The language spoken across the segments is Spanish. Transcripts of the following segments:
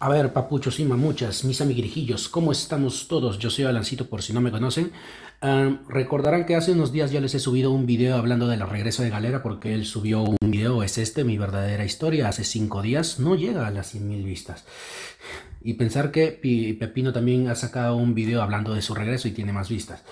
A ver, papuchos y mamuchas, mis amigrijillos, ¿cómo estamos todos? Yo soy Alancito, por si no me conocen. recordarán que hace unos días ya les he subido un video hablando del regreso de Galera, porque él subió un video, es este, mi verdadera historia, hace cinco días, no llega a las 100.000 vistas. Y pensar que Pepino también ha sacado un video hablando de su regreso y tiene más vistas.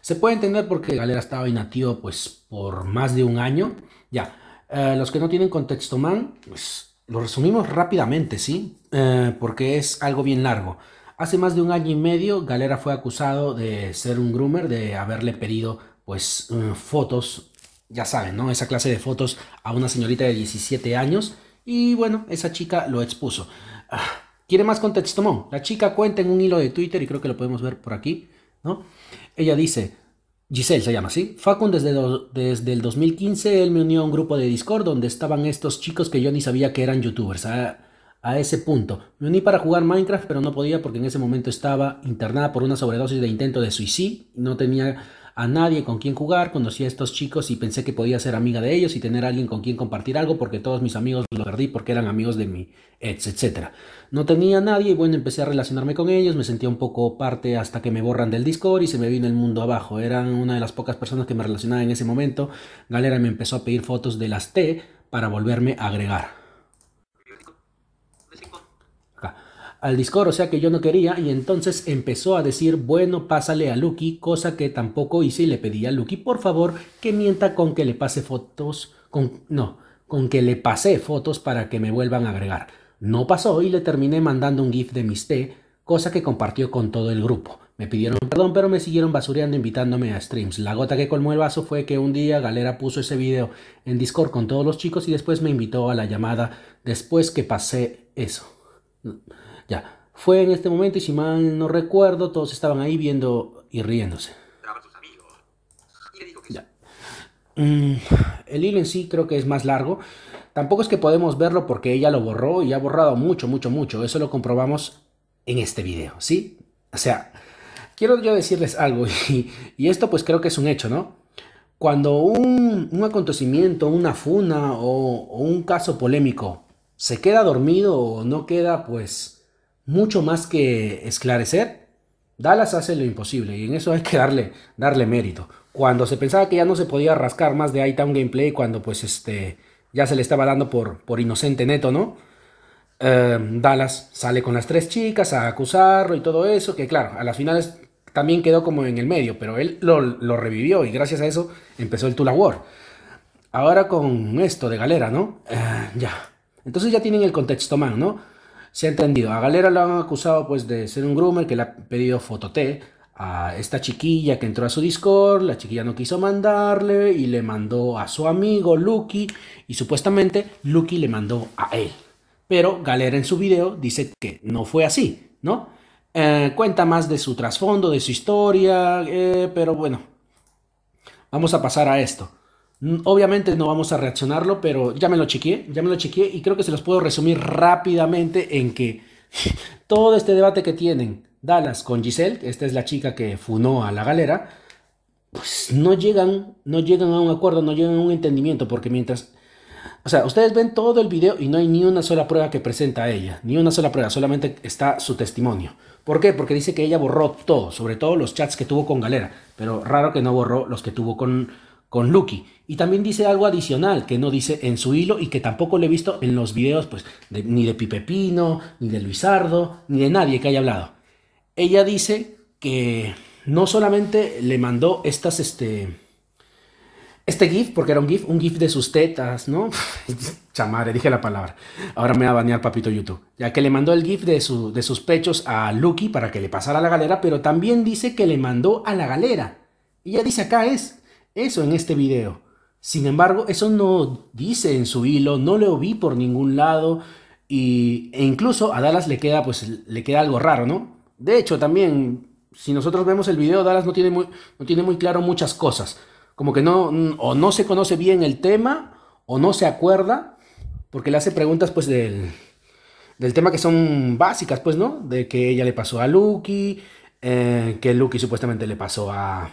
Se puede entender porque Galera estaba inactivo pues por más de un año. Ya, eh, los que no tienen contexto man, pues lo resumimos rápidamente, ¿sí? Eh, porque es algo bien largo. Hace más de un año y medio, Galera fue acusado de ser un groomer, de haberle pedido, pues, eh, fotos, ya saben, ¿no? Esa clase de fotos a una señorita de 17 años. Y bueno, esa chica lo expuso. Ah, ¿Quiere más contexto, Mon? La chica cuenta en un hilo de Twitter, y creo que lo podemos ver por aquí, ¿no? Ella dice, Giselle se llama, ¿sí? Facun desde, desde el 2015, él me unió a un grupo de Discord donde estaban estos chicos que yo ni sabía que eran youtubers. A, a ese punto. Me uní para jugar Minecraft, pero no podía porque en ese momento estaba internada por una sobredosis de intento de suicidio. No tenía a nadie con quien jugar, conocí a estos chicos y pensé que podía ser amiga de ellos y tener a alguien con quien compartir algo porque todos mis amigos los perdí porque eran amigos de mi ex, etc. No tenía nadie y bueno, empecé a relacionarme con ellos, me sentía un poco parte hasta que me borran del Discord y se me vino el mundo abajo. Eran una de las pocas personas que me relacionaba en ese momento. Galera me empezó a pedir fotos de las T para volverme a agregar. al Discord, o sea que yo no quería, y entonces empezó a decir, bueno, pásale a Lucky, cosa que tampoco hice y le pedí a Lucky, por favor, que mienta con que le pase fotos, con, no, con que le pasé fotos para que me vuelvan a agregar. No pasó y le terminé mandando un GIF de mis cosa que compartió con todo el grupo. Me pidieron perdón, pero me siguieron basureando invitándome a streams. La gota que colmó el vaso fue que un día Galera puso ese video en Discord con todos los chicos y después me invitó a la llamada después que pasé eso. Ya, fue en este momento y si mal no recuerdo, todos estaban ahí viendo y riéndose. Mm, el hilo en sí creo que es más largo. Tampoco es que podemos verlo porque ella lo borró y ha borrado mucho, mucho, mucho. Eso lo comprobamos en este video, ¿sí? O sea, quiero yo decirles algo y, esto pues creo que es un hecho, ¿no? Cuando un, acontecimiento, una funa o un caso polémico se queda dormido o no queda pues mucho más que esclarecer, Dallas hace lo imposible y en eso hay que darle, darle mérito. Cuando se pensaba que ya no se podía rascar más de iTown Gameplay, cuando pues este, ya se le estaba dando por, por inocente neto, ¿no? Em, Dallas sale con las tres chicas a acusarlo y todo eso, que claro, a las finales también quedó como en el medio, pero él lo, revivió y gracias a eso empezó el Tula War. Ahora con esto de galera, ¿no? Eh, ya. Entonces ya tienen el contexto man, ¿no? Se ha entendido. A Galera lo han acusado pues de ser un groomer que le ha pedido fototé a esta chiquilla que entró a su Discord, la chiquilla no quiso mandarle y le mandó a su amigo Lucky y supuestamente Lucky le mandó a él. Pero Galera en su video dice que no fue así, ¿no? Eh, cuenta más de su trasfondo, de su historia, eh, pero bueno, vamos a pasar a esto. Mm, obviamente no vamos a reaccionarlo, pero ya me lo chequeé, ya me lo chequeé y creo que se los puedo resumir rápidamente en que todo este debate que tienen Dallas con Giselle, esta es la chica que funó a la galera, pues no llegan, no llegan a un acuerdo, no llegan a un entendimiento, porque mientras, o sea, ustedes ven todo el video y no hay ni una sola prueba que presenta a ella, ni una sola prueba, solamente está su testimonio. ¿Por qué? Porque dice que ella borró todo, sobre todo los chats que tuvo con Galera, pero raro que no borró los que tuvo con con Lucky. Y también dice algo adicional que no dice en su hilo y que tampoco le he visto en los videos, pues, ni de Pipe Pino, ni de Luisardo, ni de nadie que haya hablado. Ella dice que no solamente le mandó estas, este, este GIF, porque era un GIF, un GIF de sus tetas, ¿no? Chamadre, dije la palabra. Ahora me va a banear papito YouTube. Ya que le mandó el GIF de, de sus pechos a Lucky para que le pasara a la galera, pero también dice que le mandó a la galera. Y ella dice acá es eso en este video. Sin embargo, eso no dice en su hilo, no lo vi por ningún lado y, e incluso a Dallas le queda, pues, le queda algo raro, ¿no? De hecho, también, si nosotros vemos el video, Dallas no tiene muy, no tiene muy claro muchas cosas. Como que no, o no se conoce bien el tema, o no se acuerda, porque le hace preguntas, pues, del, tema que son básicas, pues, ¿no? De que ella le pasó a Lucky, eh, que Lucky supuestamente le pasó a,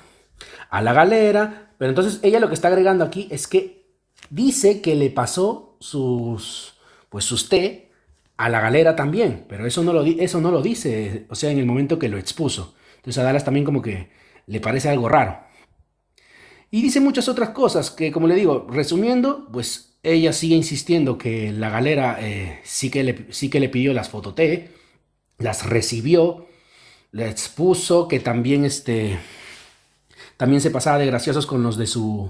a la galera. Pero entonces ella lo que está agregando aquí es que dice que le pasó sus, pues sus té a la galera también, pero eso no lo, eso no lo dice, o sea, en el momento que lo expuso. Entonces a Dallas también como que le parece algo raro. Y dice muchas otras cosas que, como le digo, resumiendo, pues ella sigue insistiendo que la galera eh, sí, que le, sí que le pidió las fototé, las recibió, la expuso, que también este, también se pasaba de graciosos con los de su,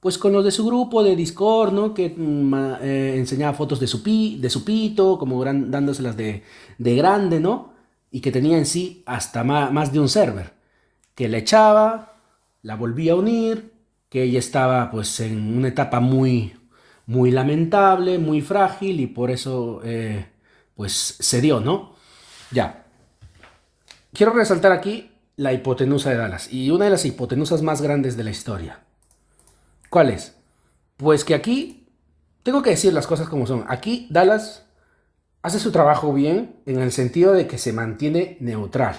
pues con los de su grupo de Discord, ¿no? Que eh, enseñaba fotos de su, de pito, como dándoselas de, de, grande, ¿no? Y que tenía en sí hasta más, de un server, que la echaba, la volvía a unir, que ella estaba pues en una etapa muy, muy lamentable, muy frágil y por eso eh, pues se dio, ¿no? Ya. Quiero resaltar aquí la hipotenusa de Dallas y una de las hipotenusas más grandes de la historia. ¿Cuál es? Pues que aquí, tengo que decir las cosas como son, aquí Dallas hace su trabajo bien en el sentido de que se mantiene neutral.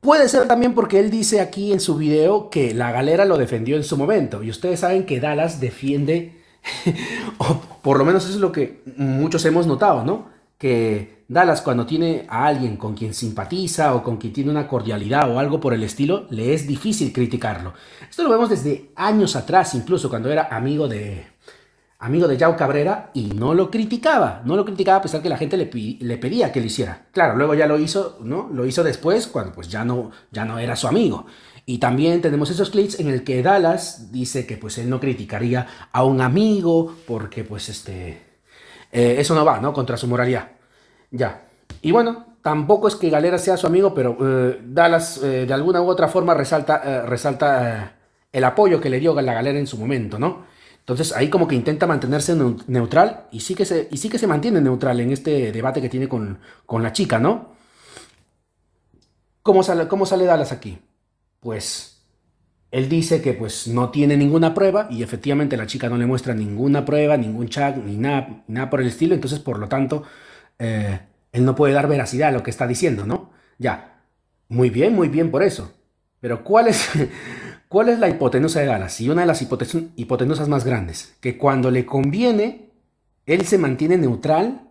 Puede ser también porque él dice aquí en su video que la galera lo defendió en su momento. Y ustedes saben que Dallas defiende, o por lo menos eso es lo que muchos hemos notado, ¿no? que Dallas cuando tiene a alguien con quien simpatiza o con quien tiene una cordialidad o algo por el estilo, le es difícil criticarlo. Esto lo vemos desde años atrás, incluso cuando era amigo de amigo de Yao Cabrera y no lo criticaba, no lo criticaba a pesar que la gente le, le, pedía que lo hiciera. Claro, luego ya lo hizo, ¿no? Lo hizo después cuando pues ya no, ya no era su amigo. Y también tenemos esos clips en el que Dallas dice que pues él no criticaría a un amigo porque pues este eh, eso no va, ¿no? Contra su moralidad. Ya. Y bueno, tampoco es que Galera sea su amigo, pero eh, Dallas eh, de alguna u otra forma resalta, resalta el apoyo que le dio la Galera en su momento, ¿no? Entonces ahí como que intenta mantenerse neutral y sí que se, y sí que se mantiene neutral en este debate que tiene con, con la chica, ¿no? ¿Cómo sale, ¿Cómo sale Dallas aquí? Pues él dice que pues no tiene ninguna prueba y efectivamente la chica no le muestra ninguna prueba, ningún chat, ni nada, nada por el estilo. Entonces, por lo tanto, eh, él no puede dar veracidad a lo que está diciendo, ¿no? Ya, muy bien, muy bien por eso. Pero ¿cuál es, cuál es la hipotenusa de Dallas? Y una de las hipotenusas más grandes, que cuando le conviene, él se mantiene neutral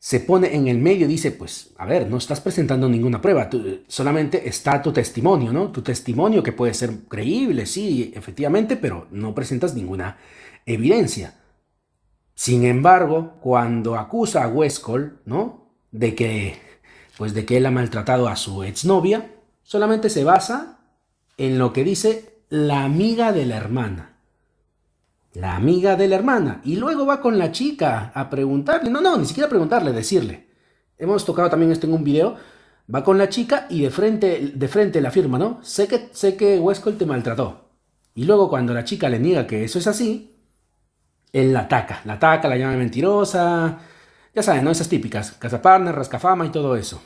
se pone en el medio y dice, pues, a ver, no estás presentando ninguna prueba, solamente está tu testimonio, ¿no? Tu testimonio que puede ser creíble, sí, efectivamente, pero no presentas ninguna evidencia. Sin embargo, cuando acusa a Westcol, ¿no? De que, pues, de que él ha maltratado a su exnovia, solamente se basa en lo que dice la amiga de la hermana la amiga de la hermana, y luego va con la chica a preguntarle, no, no, ni siquiera preguntarle, decirle. Hemos tocado también esto en un video, va con la chica y de frente, de frente la firma, ¿no? Sé que, sé que Westcott te maltrató. Y luego cuando la chica le niega que eso es así, él la ataca, la ataca, la llama mentirosa, ya saben, ¿no? Esas típicas, casaparna, rascafama y todo eso.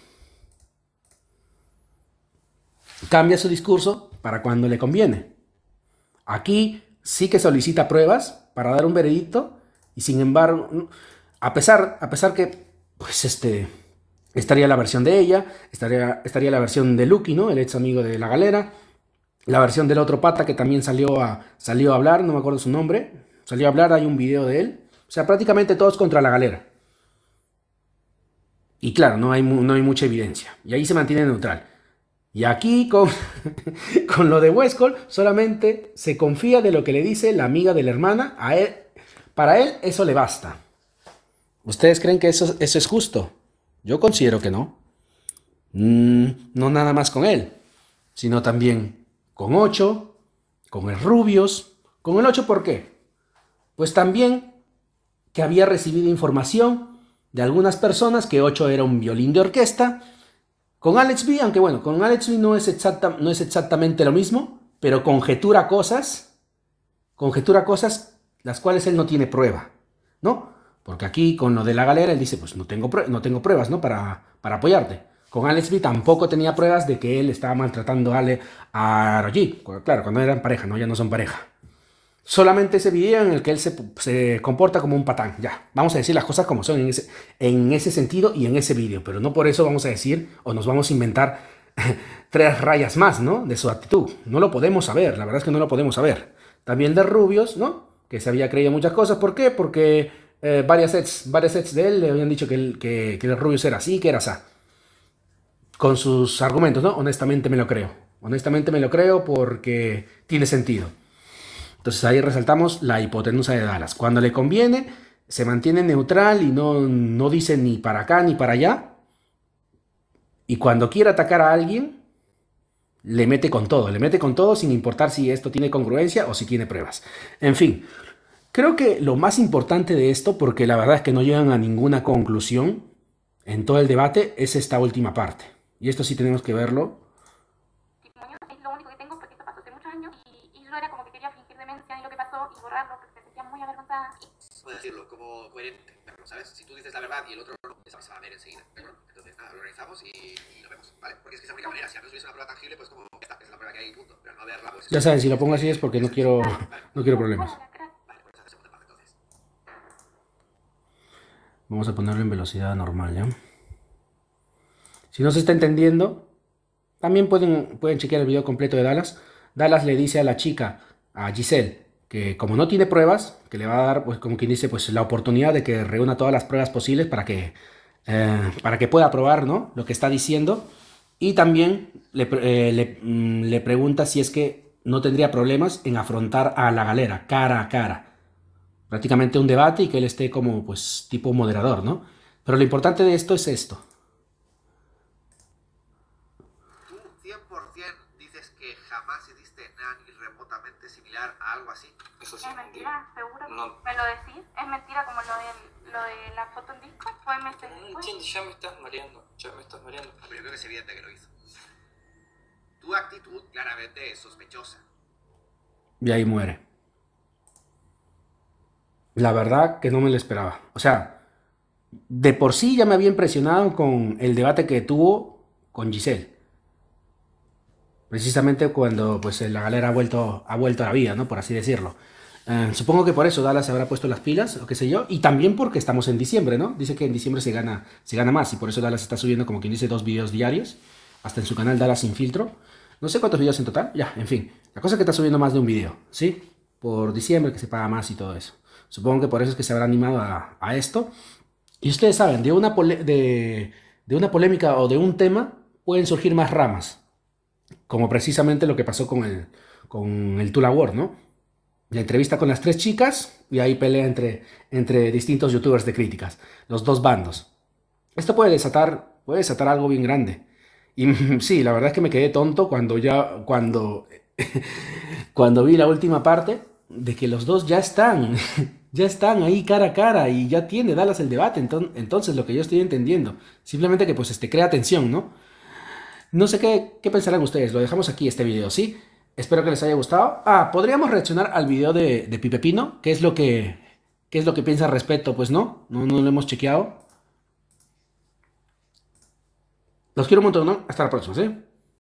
Cambia su discurso para cuando le conviene. Aquí sí que solicita pruebas para dar un veredicto y sin embargo, a pesar, que, pues este, estaría la versión de ella, estaría, la versión de Lucky, ¿no? El ex amigo de la galera, la versión del otro pata que también salió a, salió a hablar, no me acuerdo su nombre, salió a hablar, hay un video de él, o sea, prácticamente todos contra la galera. Y claro, no hay, no hay mucha evidencia, y ahí se mantiene neutral. Y aquí con, con lo de Westcol solamente se confía de lo que le dice la amiga de la hermana. A él, para él eso le basta. ¿Ustedes creen que eso, eso es justo? Yo considero que no. Mm, no nada más con él, sino también con Ocho, con el Rubios. ¿Con el Ocho por qué? Pues también que había recibido información de algunas personas que Ocho era un violín de orquesta con Alex B, aunque bueno, con Alex B no es, exacta, no es exactamente lo mismo, pero conjetura cosas, conjetura cosas las cuales él no tiene prueba, ¿no? Porque aquí con lo de la galera él dice, pues no tengo, no tengo pruebas, ¿no? Para, para apoyarte. Con Alex B tampoco tenía pruebas de que él estaba maltratando a, Ale, a Roger. Claro, cuando eran pareja, ¿no? Ya no son pareja solamente ese video en el que él se, comporta como un patán. Ya, vamos a decir las cosas como son en ese, sentido y en ese video, pero no por eso vamos a decir o nos vamos a inventar tres rayas más, ¿no? De su actitud. No lo podemos saber, la verdad es que no lo podemos saber. También de Rubios, ¿no? Que se había creído muchas cosas. ¿Por qué? Porque eh, varias, sets, varias sets de él le habían dicho que, el, que, Rubios era así, que era así. Con sus argumentos, ¿no? Honestamente me lo creo. Honestamente me lo creo porque tiene sentido. Entonces ahí resaltamos la hipotenusa de Dallas. Cuando le conviene, se mantiene neutral y no, no dice ni para acá ni para allá. Y cuando quiere atacar a alguien, le mete con todo, le mete con todo sin importar si esto tiene congruencia o si tiene pruebas. En fin, creo que lo más importante de esto, porque la verdad es que no llegan a ninguna conclusión en todo el debate, es esta última parte. Y esto sí tenemos que verlo Si tú dices la verdad y el otro no, se va a ver enseguida. Bueno, entonces, nada, lo organizamos y, lo vemos, ¿vale? Porque es que es la única manera. Si antes hubiese una prueba tangible, pues como, esta es la prueba que hay, punto. Pero no verla, pues... Ya saben, si lo pongo así es porque no quiero, no quiero problemas. Pues Vamos a ponerlo en velocidad normal, ¿ya? Si no se está entendiendo, también pueden, pueden chequear el video completo de Dallas. Dallas le dice a la chica, a Giselle, que como no tiene pruebas, que le va a dar, pues, como quien dice, pues la oportunidad de que reúna todas las pruebas posibles para que, eh, para que pueda probar ¿no? lo que está diciendo. Y también eh, mm, le, pregunta si es que no tendría problemas en afrontar a la galera cara a cara. Prácticamente un debate y que él esté como pues tipo moderador, ¿no? Pero lo importante de esto es esto. Tú 100% dices que jamás hiciste nada remotamente similar a algo así. Es mentira, seguro. ¿Me lo decís? ¿Es mentira como lo de, lo de la foto en disco? ¿Fue ya me estás mareando, ya me estás mareando. Ah, pero yo creo que es evidente que lo hizo. Tu actitud claramente es sospechosa. Y ahí muere. La verdad que no me lo esperaba. O sea, de por sí ya me había impresionado con el debate que tuvo con Giselle. Precisamente cuando pues la galera ha vuelto, ha vuelto a la vida, ¿no? Por así decirlo. Ah, supongo que por eso Dallas se habrá puesto las pilas o qué sé yo. Y también porque estamos en diciembre, ¿no? Dice que en diciembre se gana, se gana más y por eso Dallas está subiendo como quien dice dos videos diarios. Hasta en su canal Dallas Sin Filtro. No sé cuántos videos en total. Ya, en fin. La cosa es que está subiendo más de un video, ¿sí? Por diciembre que se paga más y todo eso. Supongo que por eso es que se habrá animado a, esto. Y ustedes saben, de una, de, una polémica o de un tema pueden surgir más ramas. Como precisamente lo que pasó con el, con el Tula ¿no? la entrevista con las tres chicas y ahí pelea entre, entre distintos youtubers de críticas, los dos bandos. Esto puede desatar, puede desatar algo bien grande. Y sí, la verdad es que me quedé tonto cuando ya, cuando, cuando vi la última parte de que los dos ya están, ya están ahí cara a cara y ya tiene Dallas el debate. Entonces, lo que yo estoy entendiendo, simplemente que pues este crea tensión, ¿no? No sé qué, qué pensarán ustedes, lo dejamos aquí este video, ¿sí? Espero que les haya gustado. Ah, podríamos reaccionar al video de, Pipe Pino. ¿Qué es lo que es lo que piensa al respecto? Pues no, no, no lo hemos chequeado. Los quiero un montón, ¿no? Hasta la próxima, ¿sí?